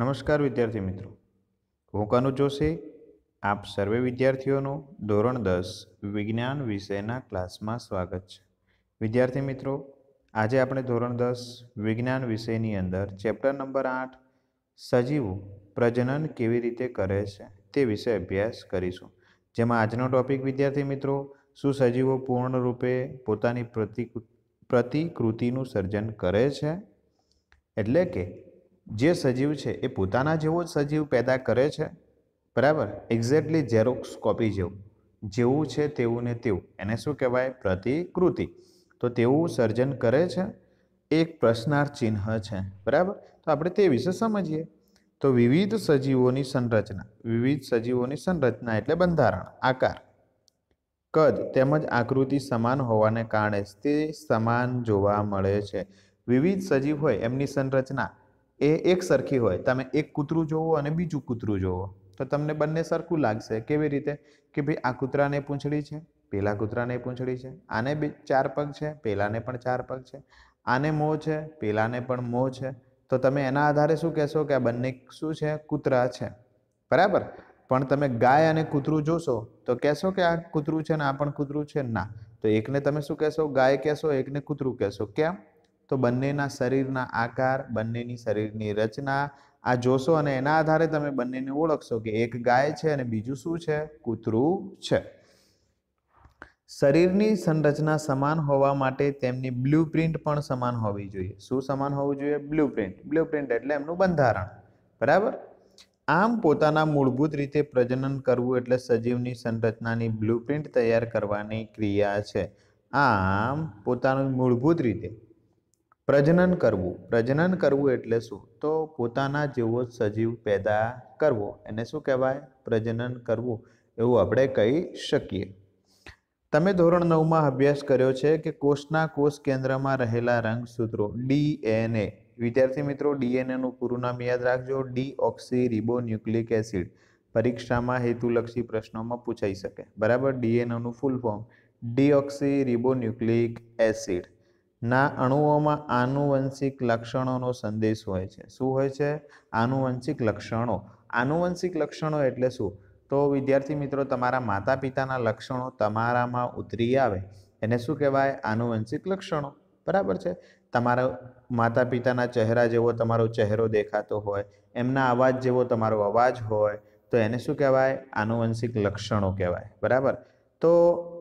નમસ્કાર વિદ્યાર્થી મિત્રો હું કનુ જોશી આપ સર્વે વિદ્યાર્થીઓનું ધોરણ દસ વિજ્ઞાન વિષયના ક્લાસમાં સ્વાગત છે વિદ્યાર્થી મિત્રો આજે આપણે ધોરણ દસ વિજ્ઞાન વિષયની અંદર ચેપ્ટર નંબર આઠ સજીવો પ્રજનન કેવી રીતે કરે છે તે વિશે અભ્યાસ કરીશું જેમાં આજનો ટોપિક વિદ્યાર્થી મિત્રો શું સજીવો પૂર્ણરૂપે પોતાની પ્રતિકૃતિનું સર્જન કરે છે એટલે કે જે સજીવ છે એ પોતાના જેવો જ સજીવ પેદા કરે છે બરાબર એક્ઝેક્ટલી ઝેરોક્સ કોપી જેવું જેવું છે તેવું ને તેવું એને શું કહેવાય પ્રતિકૃતિ તો તેવું સર્જન કરે છે એક પ્રશ્નાર્થ ચિહ્ન છે બરાબર તો આપણે તે વિશે સમજીએ તો વિવિધ સજીવોની સંરચના વિવિધ સજીવોની સંરચના એટલે બંધારણ આકાર કદ તેમજ આકૃતિ સમાન હોવાને કારણે તે સમાન જોવા મળે છે વિવિધ સજીવ હોય એમની સંરચના એ એક સરખી હોય તમે એક કૂતરું જોવો અને બીજું કૂતરું જોવો તો તમને બંને સરખું લાગશે કેવી રીતે કે ભાઈ આ કૂતરાને પૂંછડી છે પેલા કૂતરાને પૂંછડી છે આને બી ચાર પગ છે પેલાને પણ ચાર પગ છે આને મોં છે પેલાને પણ મો છે તો તમે એના આધારે શું કહેશો કે આ બંને શું છે કૂતરા છે બરાબર પણ તમે ગાય અને કૂતરું જોશો તો કહેશો કે આ કૂતરું છે ને આ પણ કૂતરું છે ના તો એકને તમે શું કહેશો ગાય કહેશો એકને કૂતરું કહેશો કેમ તો બંનેના શરીરના આકાર બંનેની શરીરની રચના આ જોશો અને એના આધારે તમે બંનેને ઓળખશો કે એક ગાય છે અને બીજું શું છે કૂતરું છે શરીરની સંરચના સમાન હોવા માટે તેમની બ્લુ પણ સમાન હોવી જોઈએ શું સમાન હોવું જોઈએ બ્લુ પ્રિન્ટ બ્લુ પ્રિન્ટ એટલે એમનું બંધારણ બરાબર આમ પોતાના મૂળભૂત રીતે પ્રજનન કરવું એટલે સજીવની સંરચનાની બ્લુ તૈયાર કરવાની ક્રિયા છે આમ પોતાનું મૂળભૂત રીતે પ્રજનન કરવું પ્રજનન કરવું એટલે શું તો પોતાના જેવો સજીવ પેદા કરવો એને શું કહેવાય પ્રજનન કરવું એવું આપણે કહી શકીએ તમે ધોરણ નવમાં અભ્યાસ કર્યો છે કે કોષના કોષ કેન્દ્રમાં રહેલા રંગસૂત્રો ડીએનએ વિદ્યાર્થી મિત્રો ડીએનએનું પૂરું નામ યાદ રાખજો ડીઓક્સી રિબો ન્યુક્લિક એસિડ પરીક્ષામાં હેતુલક્ષી પ્રશ્નોમાં પૂછાઈ શકે બરાબર ડીએનએનું full form deoxyribonucleic acid ના અણુઓમાં આનુવંશિક લક્ષણોનો સંદેશ હોય છે શું હોય છે આનુવંશિક લક્ષણો આનુવંશિક લક્ષણો એટલે શું તો વિદ્યાર્થી મિત્રો તમારા માતા પિતાના લક્ષણો તમારામાં ઉતરી આવે એને શું કહેવાય આનુવંશિક લક્ષણો બરાબર છે તમારા માતા પિતાના ચહેરા જેવો તમારો ચહેરો દેખાતો હોય એમના અવાજ જેવો તમારો અવાજ હોય તો એને શું કહેવાય આનુવંશિક લક્ષણો કહેવાય બરાબર તો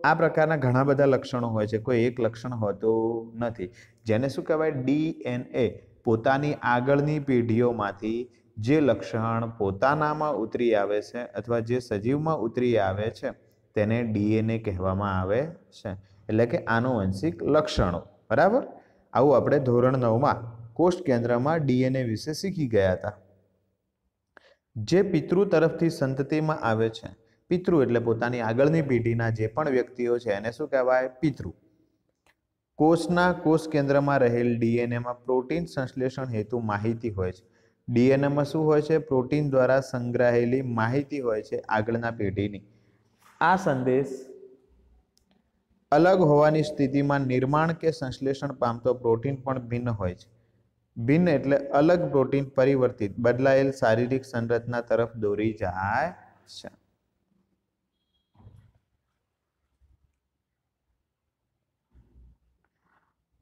આ પ્રકારના ઘણા બધા લક્ષણો હોય છે કોઈ એક લક્ષણ હોતું નથી જેને શું કહેવાય ડીએનએ પોતાની આગળની પેઢીઓમાંથી જે લક્ષણ પોતાનામાં ઉતરી આવે છે અથવા જે સજીવમાં ઉતરી આવે છે તેને ડીએનએ કહેવામાં આવે છે એટલે કે આનુવંશિક લક્ષણો બરાબર આવું આપણે ધોરણ નવમાં કોષ કેન્દ્રમાં ડીએનએ વિશે શીખી ગયા હતા જે પિતૃ તરફથી સંતતિમાં આવે છે પિતૃ એટલે પોતાની આગળની પેઢીના જે પણ વ્યક્તિઓ છે એને શું કહેવાય પિતૃ કોષના કોષ કેન્દ્રમાં રહેલ ડીએનએમાં પ્રોટીન સંશ્લેષણ હેતુ માહિતી હોય છે ડીએનએમાં શું હોય છે પ્રોટીન દ્વારા સંગ્રહાયેલી માહિતી હોય છે આગળના પેઢીની આ સંદેશ અલગ હોવાની સ્થિતિમાં નિર્માણ કે સંશ્લેષણ પામતો પ્રોટીન પણ ભિન્ન હોય છે ભિન્ન એટલે અલગ પ્રોટીન પરિવર્તિત બદલાયેલ શારીરિક સંરચના તરફ દોરી જાય છે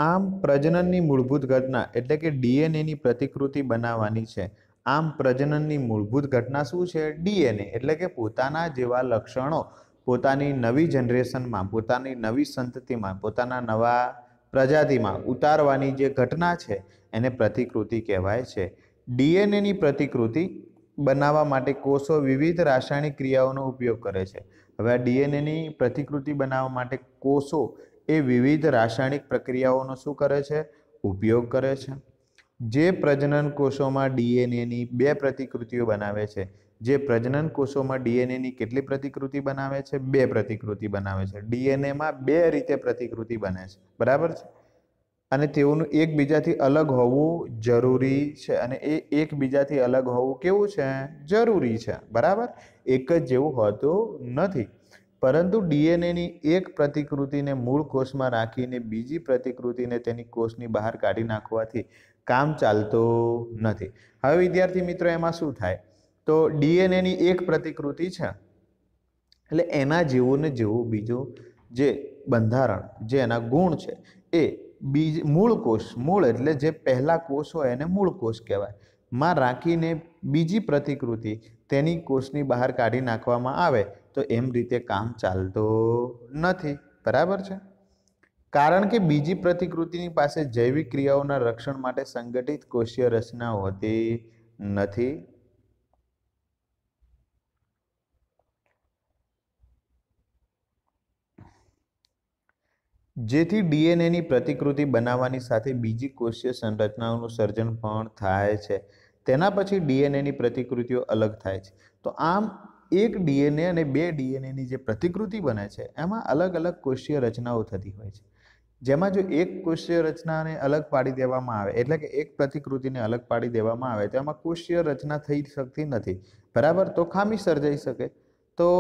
આમ પ્રજનનની મૂળભૂત ઘટના એટલે કે ડીએનએની પ્રતિકૃતિ બનાવવાની છે આમ પ્રજનનની મૂળભૂત ઘટના શું છે ડીએનએ એટલે કે પોતાના જેવા લક્ષણો પોતાની નવી જનરેશનમાં પોતાની નવી સંતતિમાં પોતાના નવા પ્રજાતિમાં ઉતારવાની જે ઘટના છે એને પ્રતિકૃતિ કહેવાય છે ડીએનએની પ્રતિકૃતિ બનાવવા માટે કોષો વિવિધ રાસાયણિક ક્રિયાઓનો ઉપયોગ કરે છે હવે આ ડીએનએની પ્રતિકૃતિ બનાવવા માટે કોષો એ વિવિધ રાસાયણિક પ્રક્રિયાઓનો શું કરે છે ઉપયોગ કરે છે જે પ્રજનન કોષોમાં ડીએનએની બે પ્રતિકૃતિઓ બનાવે છે જે પ્રજનન કોષોમાં ડીએનએની કેટલી પ્રતિકૃતિ બનાવે છે બે પ્રતિકૃતિ બનાવે છે ડીએનએમાં બે રીતે પ્રતિકૃતિ બને છે બરાબર છે અને તેઓનું એકબીજાથી અલગ હોવું જરૂરી છે અને એ એકબીજાથી અલગ હોવું કેવું છે જરૂરી છે બરાબર એક જ જેવું હોતું નથી પરંતુ ડીએનએની એક પ્રતિકૃતિને મૂળ કોષમાં રાખીને બીજી પ્રતિકૃતિને તેની કોષની બહાર કાઢી નાખવાથી કામ ચાલતો નથી હવે વિદ્યાર્થી મિત્રો એમાં શું થાય તો ડીએનએની એક પ્રતિકૃતિ છે એટલે એના જેવું ને જેવું બીજું જે બંધારણ જે એના ગુણ છે એ બીજ મૂળ કોષ મૂળ એટલે જે પહેલા કોષ હોય એને મૂળ કોષ કહેવાય માં રાખીને બીજી પ્રતિકૃતિ તેની કોષની બહાર કાઢી નાખવામાં આવે તો એમ રીતે કામ ચાલતું નથી બરાબર છે કારણ કે બીજી પ્રતિકૃતિની પાસે જૈવિક ક્રિયાઓના રક્ષણ માટે સંગઠિત કોષીય રચના હોતી નથી જેથી ડીએનએની પ્રતિકૃતિ બનાવવાની સાથે બીજી કોષીય સંરચનાઓનું સર્જન પણ થાય છે તેના પછી ડીએનએની પ્રતિકૃતિઓ અલગ થાય છે તો આમ એક ડીએનએ અને બે ડીએનએની જે પ્રતિકૃતિ બને છે એમાં અલગ અલગ કોષીય રચનાઓ થતી હોય છે જેમાં જો એક કોષીય રચનાને અલગ પાડી દેવામાં આવે એટલે કે એક પ્રતિકૃતિને અલગ પાડી દેવામાં આવે તો એમાં કોષીય રચના થઈ શકતી નથી બરાબર તો ખામી સર્જાઈ શકે તો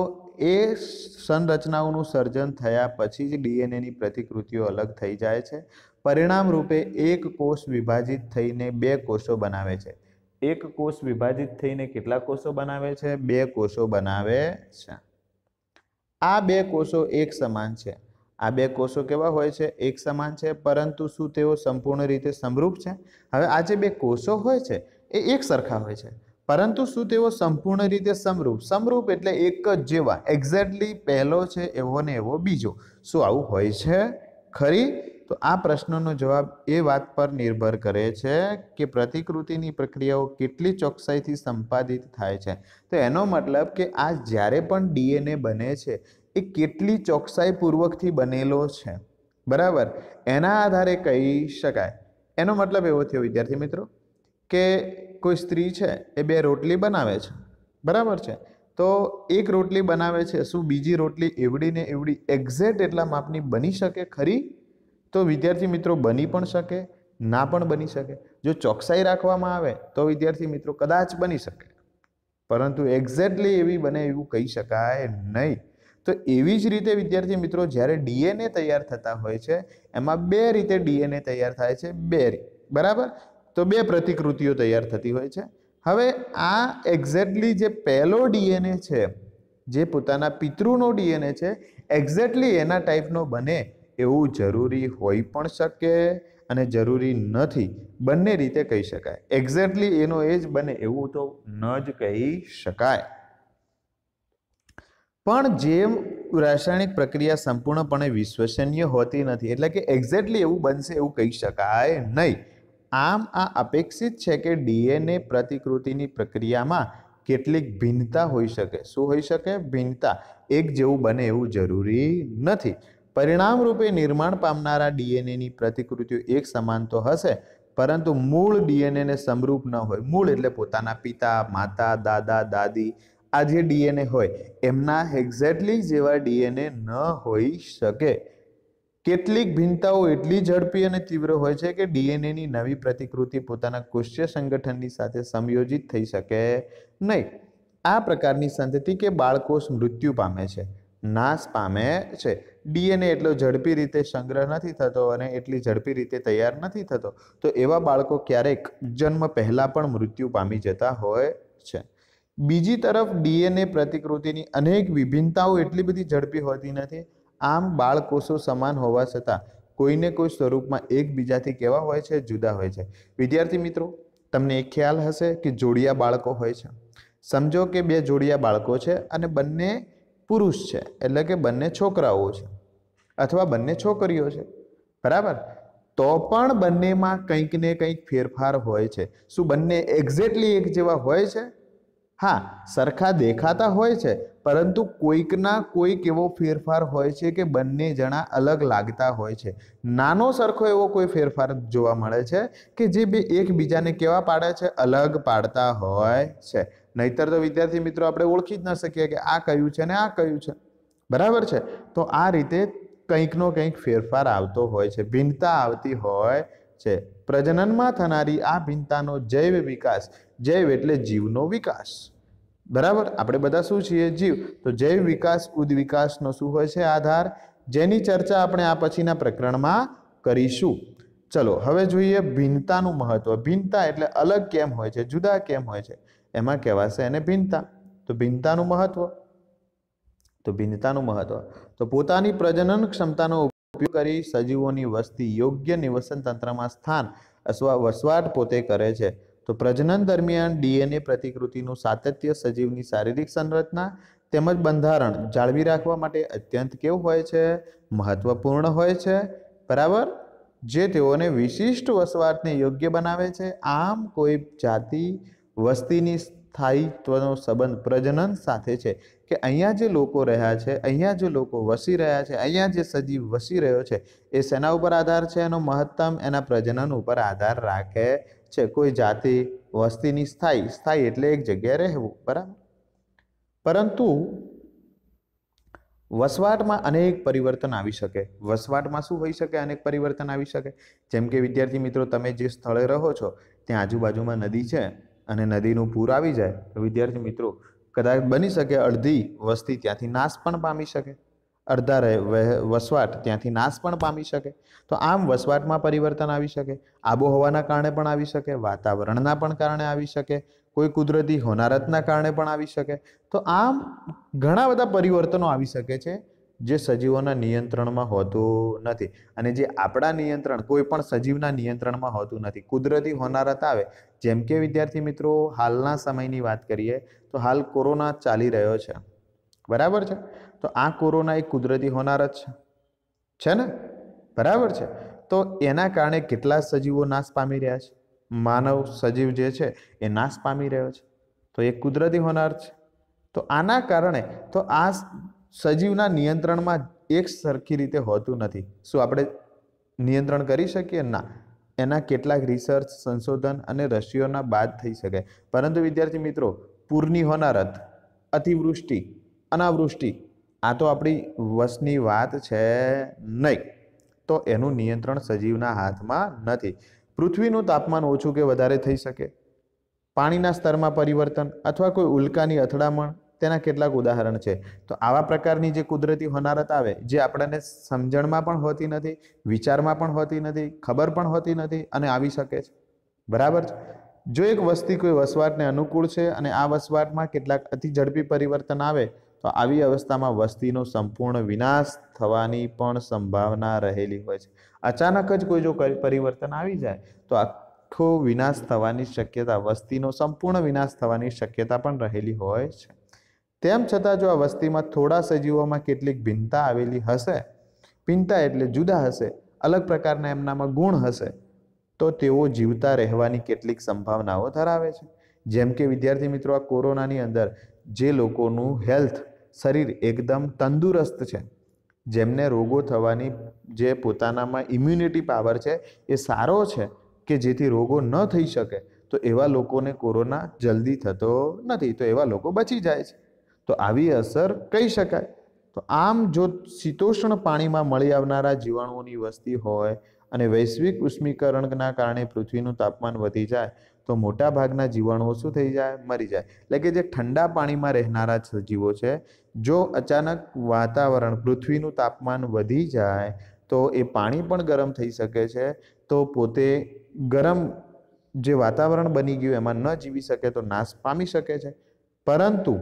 એ સંરચનાઓનું સર્જન થયા પછી જ ડીએનએની પ્રતિકૃતિઓ અલગ થઈ જાય છે પરિણામ રૂપે એક કોષ વિભાજિત થઈને બે કોષો બનાવે છે એક કોષ વિભાજિત થઈને કેટલા કોષો બનાવે છે બે કોષો બનાવે છે આ બે કોષો એક સમાન છે આ બે કોષો કેવા હોય છે એક સમાન છે પરંતુ શું તેઓ સંપૂર્ણ રીતે સમરૂપ છે હવે આ જે બે કોષો હોય છે એ એક સરખા હોય છે પરંતુ શું તેઓ સંપૂર્ણ રીતે સમરૂપ સમરૂપ એટલે એક જ જેવા એક્ઝેક્ટલી પહેલો છે એવો ને એવો બીજો શું આવું હોય છે ખરી તો આ પ્રશ્નનો જવાબ એ વાત પર નિર્ભર કરે છે કે પ્રતિકૃતિની પ્રક્રિયાઓ કેટલી ચોકસાઈથી સંપાદિત થાય છે તો એનો મતલબ કે આ જ્યારે પણ ડીએનએ બને છે એ કેટલી ચોકસાઈપૂર્વકથી બનેલો છે બરાબર એના આધારે કહી શકાય એનો મતલબ એવો થયો વિદ્યાર્થી મિત્રો કે કોઈ સ્ત્રી છે એ બે રોટલી બનાવે છે બરાબર છે તો એક રોટલી બનાવે છે શું બીજી રોટલી એવડી ને એવડી એક્ઝેક્ટ એટલા માપની બની શકે ખરી તો વિદ્યાર્થી મિત્રો બની પણ શકે ના પણ બની શકે જો ચોકસાઈ રાખવામાં આવે તો વિદ્યાર્થી મિત્રો કદાચ બની શકે પરંતુ એક્ઝેક્ટલી એવી બને એવું કહી શકાય નહીં તો એવી જ રીતે વિદ્યાર્થી મિત્રો જ્યારે ડીએનએ તૈયાર થતા હોય છે એમાં બે રીતે ડીએનએ તૈયાર થાય છે બે બરાબર તો બે પ્રતિકૃતિઓ તૈયાર થતી હોય છે હવે આ એક્ઝેક્ટલી જે પહેલો ડીએનએ છે જે પોતાના પિતૃનો ડીએનએ છે એક્ઝેક્ટલી એના ટાઈપનો બને એવું જરૂરી હોઈ પણ શકે અને જરૂરી નથી બંને રીતે કહી શકાય એક્ઝેક્ટલી એનો એ જ બને એવું તો ન જ કહી શકાય પણ જેમ રાસાયણિક પ્રક્રિયા સંપૂર્ણપણે વિશ્વસનીય હોતી નથી એટલે કે એક્ઝેક્ટલી એવું બનશે એવું કહી શકાય નહીં આમ આ અપેક્ષિત છે કે ડીએનએ પ્રતિકૃતિની પ્રક્રિયામાં કેટલીક ભિન્નતા હોઈ શકે શું હોઈ શકે ભિન્નતા એક જેવું બને એવું જરૂરી નથી પરિણામ રૂપે નિર્માણ પામનારા ડીએનએની પ્રતિકૃતિઓ એક સમાન તો હશે પરંતુ મૂળ ડીએનએને સમરૂપ ન હોય મૂળ એટલે પોતાના પિતા માતા દાદા દાદી આ જે ડીએનએ હોય એમના એક્ઝેક્ટલી જેવા ડીએનએ ન હોઈ શકે કેટલીક ભિન્નતાઓ એટલી ઝડપી અને તીવ્ર હોય છે કે ડીએનએની નવી પ્રતિકૃતિ પોતાના કોષ્ય સંગઠનની સાથે સંયોજિત થઈ શકે નહીં આ પ્રકારની સંતતિ કે બાળકોષ મૃત્યુ પામે છે નાશ પામે છે ડીએનએ એટલો ઝડપી રીતે સંગ્રહ નથી થતો અને એટલી ઝડપી રીતે તૈયાર નથી થતો તો એવા બાળકો ક્યારેક જન્મ પહેલાં પણ મૃત્યુ પામી જતા હોય છે બીજી તરફ ડીએનએ પ્રતિકૃતિની અનેક વિભિન્નતાઓ એટલી બધી ઝડપી હોતી નથી આમ બાળકોષો સમાન હોવા છતાં કોઈને કોઈ સ્વરૂપમાં એકબીજાથી કેવા હોય છે જુદા હોય છે વિદ્યાર્થી મિત્રો તમને એક ખ્યાલ હશે કે જોડિયા બાળકો હોય છે સમજો કે બે જોડિયા બાળકો છે અને બંને પુરુષ છે એટલે કે બંને છોકરાઓ છે અથવા બંને છોકરીઓ છે બરાબર તો પણ બંનેમાં કંઈક ને કંઈક ફેરફાર હોય છે શું બંને એક્ઝેક્ટલી એક જેવા હોય છે હા સરખા દેખાતા હોય છે પરંતુ કોઈકના કોઈક એવો ફેરફાર હોય છે કે બંને જણા અલગ લાગતા હોય છે નાનો સરખો એવો કોઈ ફેરફાર જોવા મળે છે કે જે બે એકબીજાને કેવા પાડે છે અલગ પાડતા હોય છે નહીતર તો વિદ્યાર્થી મિત્રો આપણે ઓળખી જ ન શકીએ કે આ કયું છે ને આ કયું છે બરાબર છે તો આ રીતે કંઈકનો કંઈક ફેરફાર આવતો હોય છે ભિન્નતા આવતી હોય છે પ્રજનનમાં થનારી આ ભિન્નતાનો જૈવ વિકાસ જૈવ એટલે જીવનો વિકાસ બરાબર આપણે બધા શું છીએ જીવ તો જૈવ વિકાસ ઉદ્વિકાસનો શું હોય છે આધાર જેની ચર્ચા આપણે આ પછીના પ્રકરણમાં કરીશું ચલો હવે જોઈએ ભિન્નતાનું મહત્વ ભિન્નતા એટલે અલગ કેમ હોય છે જુદા કેમ હોય છે એમાં કહેવાશે એને ભિન્નતા તો ભિન્નતાનું મહત્વ તો ભિન્નતાનું મહત્વ તો પોતાની પ્રજનન ક્ષમતાનો ઉપયોગ કરી સજીવોની વસ્તી યોગ્ય નિવસન તંત્રમાં સ્થાન અથવા વસવાટ પોતે કરે છે તો પ્રજનન દરમિયાન ડીએનએ પ્રતિકૃતિનું સાતત્ય સજીવની શારીરિક સંરચના તેમજ બંધારણ જાળવી રાખવા માટે અત્યંત કેવું હોય છે મહત્વપૂર્ણ હોય છે બરાબર જે તેઓને વિશિષ્ટ વસવાટને યોગ્ય બનાવે છે આમ કોઈ જાતિ વસ્તીની સ્થાયિત્વનો સંબંધ પ્રજનન સાથે છે કે અહીંયા જે લોકો રહ્યા છે અહીંયા જે લોકો વસી રહ્યા છે અહીંયા જે સજીવ વસી રહ્યો છે એ શેના ઉપર આધાર છે એનો મહત્તમ એના પ્રજનન ઉપર આધાર રાખે છે કોઈ જાતિ વસ્તીની સ્થાયી સ્થાયી એટલે એક જગ્યાએ રહેવું બરાબર પરંતુ વસવાટમાં અનેક પરિવર્તન આવી શકે વસવાટમાં શું હોઈ શકે અનેક પરિવર્તન આવી શકે જેમ કે વિદ્યાર્થી મિત્રો તમે જે સ્થળે રહો છો ત્યાં આજુબાજુમાં નદી છે અને નદીનું પૂર આવી જાય તો વિદ્યાર્થી મિત્રો કદાચ બની શકે અડધી વસ્તી ત્યાંથી નાશ પણ પામી શકે અડધા વસવાટ ત્યાંથી નાશ પણ પામી શકે તો આમ વસવાટમાં પરિવર્તન આવી શકે આબોહવાના કારણે પણ આવી શકે વાતાવરણના પણ કારણે આવી શકે કોઈ કુદરતી હોનારતના કારણે પણ આવી શકે તો આમ ઘણા બધા પરિવર્તનો આવી શકે છે જે સજીવોના નિયંત્રણમાં હોતું નથી અને જે આપણા નિયંત્રણ કોઈ પણ સજીવના નિયંત્રણમાં હોતું નથી કુદરતી હોનારત આવે જેમ કે વિદ્યાર્થી મિત્રો હાલના સમયની વાત કરીએ તો હાલ કોરોના ચાલી રહ્યો છે બરાબર છે તો આ કોરોના એ કુદરતી હોનાર જ છે ને બરાબર છે તો એના કારણે કેટલા સજીવો નાશ પામી રહ્યા છે માનવ સજીવ જે છે એ નાશ પામી રહ્યો છે તો એ કુદરતી હોનાર છે તો આના કારણે તો આ સજીવના નિયંત્રણમાં એક સરખી રીતે હોતું નથી શું આપણે નિયંત્રણ કરી શકીએ ના એના કેટલાક રિસર્ચ સંશોધન અને રસીઓના બાદ થઈ શકે પરંતુ વિદ્યાર્થી મિત્રો પૂરની હોનારત અતિવૃષ્ટિ અનાવૃષ્ટિ આ તો આપણી વશની વાત છે નહીં તો એનું નિયંત્રણ સજીવના હાથમાં નથી પૃથ્વીનું તાપમાન ઓછું કે વધારે થઈ શકે પાણીના સ્તરમાં પરિવર્તન અથવા કોઈ ઉલ્કાની અથડામણ તેના કેટલાક ઉદાહરણ છે તો આવા પ્રકારની જે કુદરતી હોનારત આવે જે આપણને સમજણમાં પણ હોતી નથી વિચારમાં પણ હોતી નથી ખબર પણ હોતી નથી અને આવી શકે છે બરાબર છે જો એક વસ્તી કોઈ વસવાટને અનુકૂળ છે અને આ વસવાટમાં કેટલાક અતિ ઝડપી પરિવર્તન આવે તો આવી અવસ્થામાં વસ્તીનો સંપૂર્ણ વિનાશ થવાની પણ સંભાવના રહેલી હોય છે અચાનક જ કોઈ જો પરિવર્તન આવી જાય તો આખો વિનાશ થવાની શક્યતા વસ્તીનો સંપૂર્ણ વિનાશ થવાની શક્યતા પણ રહેલી હોય છે તેમ છતાં જો આ વસ્તીમાં થોડા સજીવોમાં કેટલીક ભિન્નતા આવેલી હશે ભિન્નતા એટલે જુદા હશે અલગ પ્રકારના એમનામાં ગુણ હશે તો તેઓ જીવતા રહેવાની કેટલીક સંભાવનાઓ ધરાવે છે જેમ કે વિદ્યાર્થી મિત્રો આ કોરોનાની અંદર જે લોકોનું હેલ્થ શરીર એકદમ તંદુરસ્ત છે જેમને રોગો થવાની જે પોતાનામાં ઇમ્યુનિટી પાવર છે એ સારો છે કે જેથી રોગો ન થઈ શકે તો એવા લોકોને કોરોના જલ્દી થતો નથી તો એવા લોકો બચી જાય છે તો આવી અસર કહી શકાય તો આમ જો શીતોષ્ણ પાણીમાં મળી આવનારા જીવાણુઓની વસ્તી હોય અને વૈશ્વિક ઉષ્મીકરણના કારણે પૃથ્વીનું તાપમાન વધી જાય તો મોટાભાગના ભાગના જીવાણુઓ શું થઈ જાય મરી જાય એટલે કે જે ઠંડા પાણીમાં રહેનારા સજીવો છે જો અચાનક વાતાવરણ પૃથ્વીનું તાપમાન વધી જાય તો એ પાણી પણ ગરમ થઈ શકે છે તો પોતે ગરમ જે વાતાવરણ બની ગયું એમાં ન જીવી શકે તો નાશ પામી શકે છે પરંતુ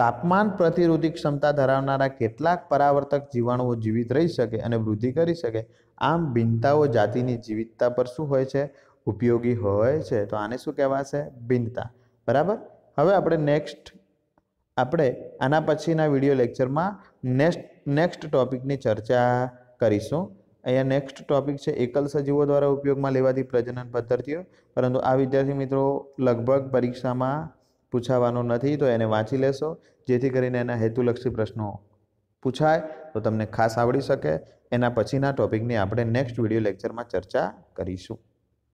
તાપમાન પ્રતિરોધી ક્ષમતા ધરાવનારા કેટલાક પરાવર્તક જીવાણુઓ જીવિત રહી શકે અને વૃદ્ધિ કરી શકે આમ ભિન્નતાઓ જાતિની જીવિતતા પર શું હોય છે ઉપયોગી હોય છે તો આને શું કહેવાશે ભિન્નતા બરાબર હવે આપણે નેક્સ્ટ આપણે આના પછીના વિડીયો લેક્ચરમાં નેક્સ્ટ નેક્સ્ટ ટોપિકની ચર્ચા કરીશું અહીંયા નેક્સ્ટ ટોપિક છે એકલ સજીવો દ્વારા ઉપયોગમાં લેવાતી પ્રજનન પદ્ધતિઓ પરંતુ આ વિદ્યાર્થી મિત્રો લગભગ પરીક્ષામાં પૂછાવાનો નથી તો એને વાંચી લેશો જેથી કરીને એના હેતુલક્ષી પ્રશ્નો પૂછાય તો તમને ખાસ આવડી શકે એના પછીના ટોપિકની આપણે નેક્સ્ટ વિડીયો લેક્ચરમાં ચર્ચા કરીશું